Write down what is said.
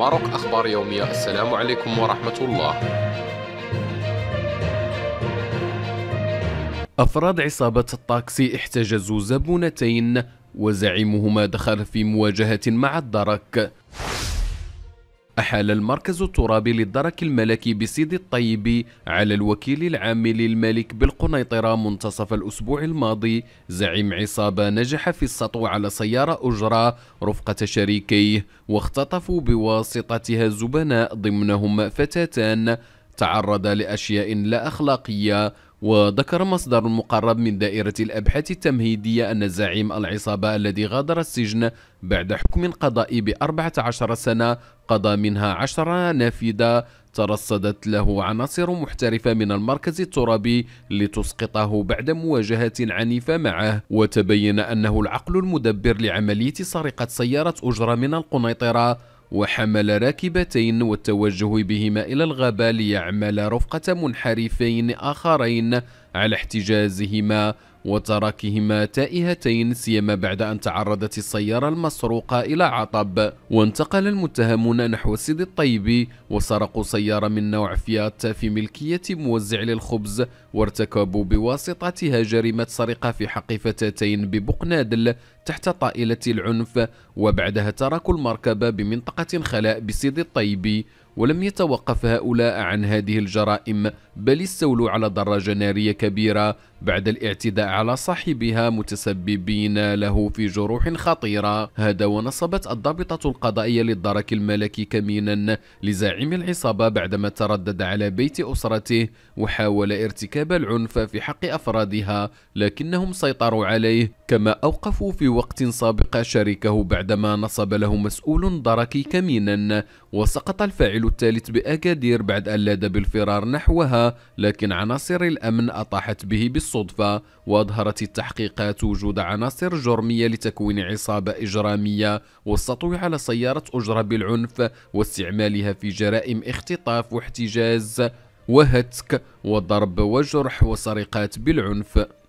ماروك أخبار يومية السلام عليكم ورحمة الله أفراد عصابة الطاكسي احتجزوا زبونتين وزعيمهما دخل في مواجهة مع الدرك أحال المركز الترابي للدرك الملكي بسيدي الطيب على الوكيل العام للملك بالقنيطرة منتصف الأسبوع الماضي زعيم عصابة نجح في السطو على سيارة أجرة رفقة شريكيه واختطفوا بواسطتها زبناء ضمنهم فتاتان تعرض لأشياء لا أخلاقية وذكر مصدر مقرب من دائرة الأبحاث التمهيدية أن زعيم العصابة الذي غادر السجن بعد حكم قضائي بأربعة عشر سنة قضى منها عشر نافذة ترصدت له عناصر محترفة من المركز الترابي لتسقطه بعد مواجهة عنيفة معه وتبين أنه العقل المدبر لعملية سرقة سيارة أجرة من القنيطرة وحمل راكبتين والتوجه بهما إلى الغابة ليعمل رفقة منحرفين آخرين على احتجازهما وتركهما تائهتين سيما بعد أن تعرضت السيارة المسروقة إلى عطب وانتقل المتهمون نحو سيد الطيبي وسرقوا سيارة من نوع فيات في ملكية موزع للخبز وارتكبوا بواسطتها جريمة سرقة في حق فتاتين ببقنادل تحت طائلة العنف وبعدها تركوا المركبة بمنطقة خلاء بسيد الطيبي ولم يتوقف هؤلاء عن هذه الجرائم بل استولوا على دراجة نارية كبيرة بعد الاعتداء على صاحبها متسببين له في جروح خطيرة هذا ونصبت الضابطة القضائية للدرك الملكي كمينا لزعيم العصابة بعدما تردد على بيت أسرته وحاول ارتكاب العنف في حق أفرادها لكنهم سيطروا عليه كما أوقفوا في وقت سابق شريكه بعدما نصب له مسؤول دركي كمينا وسقط الفاعل الثالث بأكادير بعد أن لاد بالفرار نحوها لكن عناصر الأمن أطاحت به بالصدفة وأظهرت التحقيقات وجود عناصر جرمية لتكوين عصابة إجرامية والسطو على سيارة أجرة بالعنف واستعمالها في جرائم اختطاف واحتجاز وهتك وضرب وجرح وسرقات بالعنف